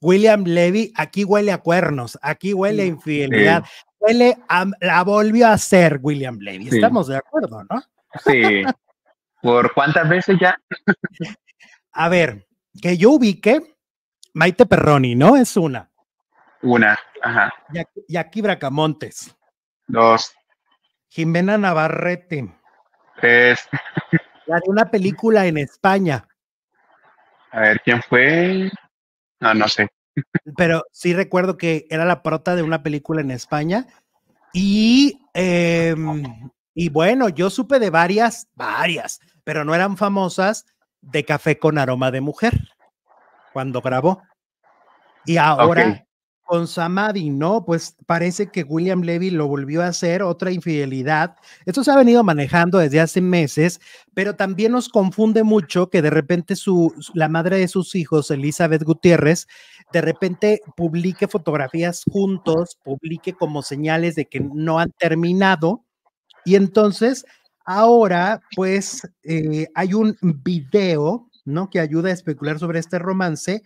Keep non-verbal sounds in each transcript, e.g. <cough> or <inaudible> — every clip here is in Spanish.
William Levy, aquí huele a cuernos, aquí huele a infidelidad, huele la volvió a ser William Levy, estamos de acuerdo, ¿no? Sí. ¿Por cuántas veces ya? a ver, que yo ubique Maite Perroni, ¿no? Es una. Una, ajá. Y aquí, Bracamontes. Dos. Jimena Navarrete. Tres. una película en España. A ver, ¿quién fue? No, ah, no sé. Pero sí recuerdo que era la prota de una película en España. Y, em, y bueno, yo supe de varias, varias, pero no eran famosas de café con aroma de mujer cuando grabó. Y ahora, con Samadhi, ¿no? Pues parece que William Levy lo volvió a hacer, otra infidelidad. Esto se ha venido manejando desde hace meses, pero también nos confunde mucho que de repente su, la madre de sus hijos, Elizabeth Gutiérrez, de repente publique fotografías juntos, publique como señales de que no han terminado. Y entonces, ahora, pues, eh, hay un video ¿no? Que ayuda a especular sobre este romance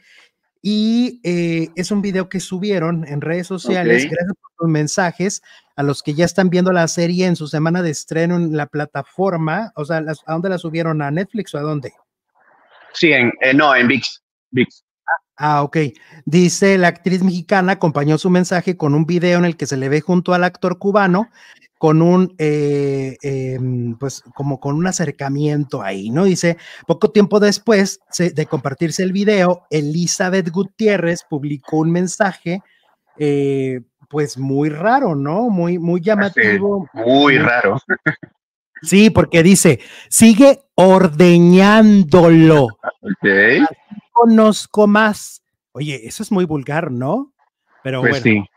y eh, es un video que subieron en redes sociales. Gracias por sus mensajes a los que ya están viendo la serie en su semana de estreno en la plataforma. O sea, ¿a dónde la subieron? ¿A Netflix o a dónde? Sí, en, eh, no, en VIX. Ah, ok. Dice la actriz mexicana acompañó su mensaje con un video en el que se le ve junto al actor cubano con un, eh, em, pues como con un acercamiento ahí, ¿no? Dice, poco tiempo después de compartirse el video, Elizabeth Gutiérrez publicó un mensaje, eh, pues muy raro, ¿no? Muy, muy llamativo. muy raro. <laughs> Sí, porque dice, sigue ordeñándolo. Ok. conozco más. Oye, eso es muy vulgar, ¿no? Pero pues bueno. Sí.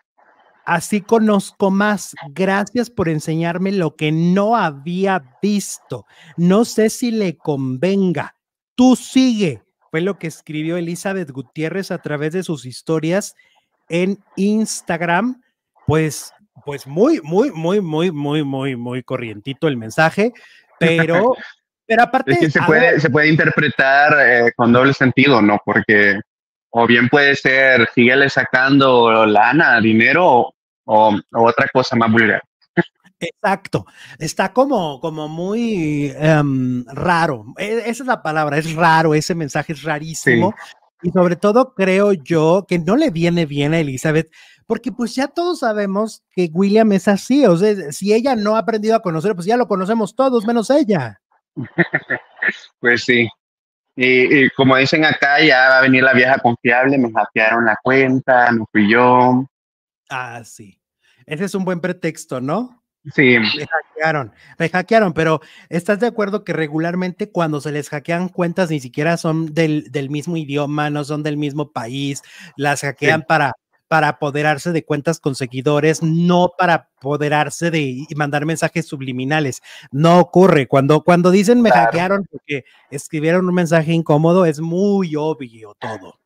Así conozco más. Gracias por enseñarme lo que no había visto. No sé si le convenga. Tú sigue. Fue lo que escribió Elizabeth Gutiérrez a través de sus historias en Instagram. Pues, pues muy, muy, muy, muy, muy, muy, muy corrientito el mensaje, <laughs> pero, pero aparte. Es que se, puede, interpretar eh, con doble sentido, ¿no? Porque o bien puede ser, síguele sacando lana, dinero, o, otra cosa más vulgar. Exacto. Está como, como muy em, raro. E, esa es la palabra, es raro, ese mensaje es rarísimo. Y sobre todo creo yo que no le viene bien a Elizabeth, porque pues ya todos sabemos que William es así. O sea, si ella no ha aprendido a conocer, pues ya lo conocemos todos, menos ella. <laughs> pues sí. Y, como dicen acá, ya va a venir la vieja confiable, me hackearon la cuenta, no fui yo, Ah, sí. Ese es un buen pretexto, ¿no? Sí. Me hackearon, me hackearon, pero ¿estás de acuerdo que regularmente cuando se les hackean cuentas ni siquiera son del, mismo idioma, no son del mismo país, las hackean para, para apoderarse de cuentas con seguidores, no para apoderarse de y mandar mensajes subliminales. No ocurre. Cuando, cuando dicen me hackearon porque escribieron un mensaje incómodo, es muy obvio todo.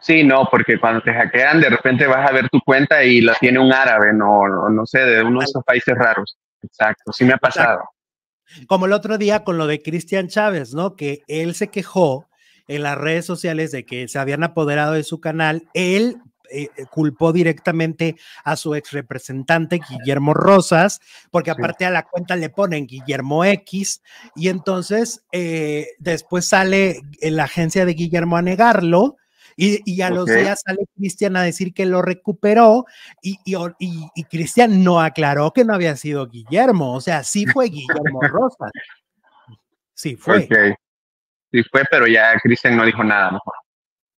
Sí, no, porque cuando te hackean, de repente vas a ver tu cuenta y la tiene un árabe, no, no sé, de uno de esos países raros. Exacto, sí me ha pasado. Como el otro día con lo de Cristian Chávez, ¿no? Que él se quejó en las redes sociales de que se habían apoderado de su canal. Él eh, eh, culpó directamente a su ex representante Guillermo Rosas, porque aparte a la cuenta le ponen Guillermo X, y entonces eh, después sale la agencia de Guillermo a negarlo y, a los días sale Cristian a decir que lo recuperó y, y, Cristian no aclaró que no había sido Guillermo, o sea, sí fue Guillermo Rosas. Sí fue. Sí fue, pero ya Cristian no dijo nada mejor.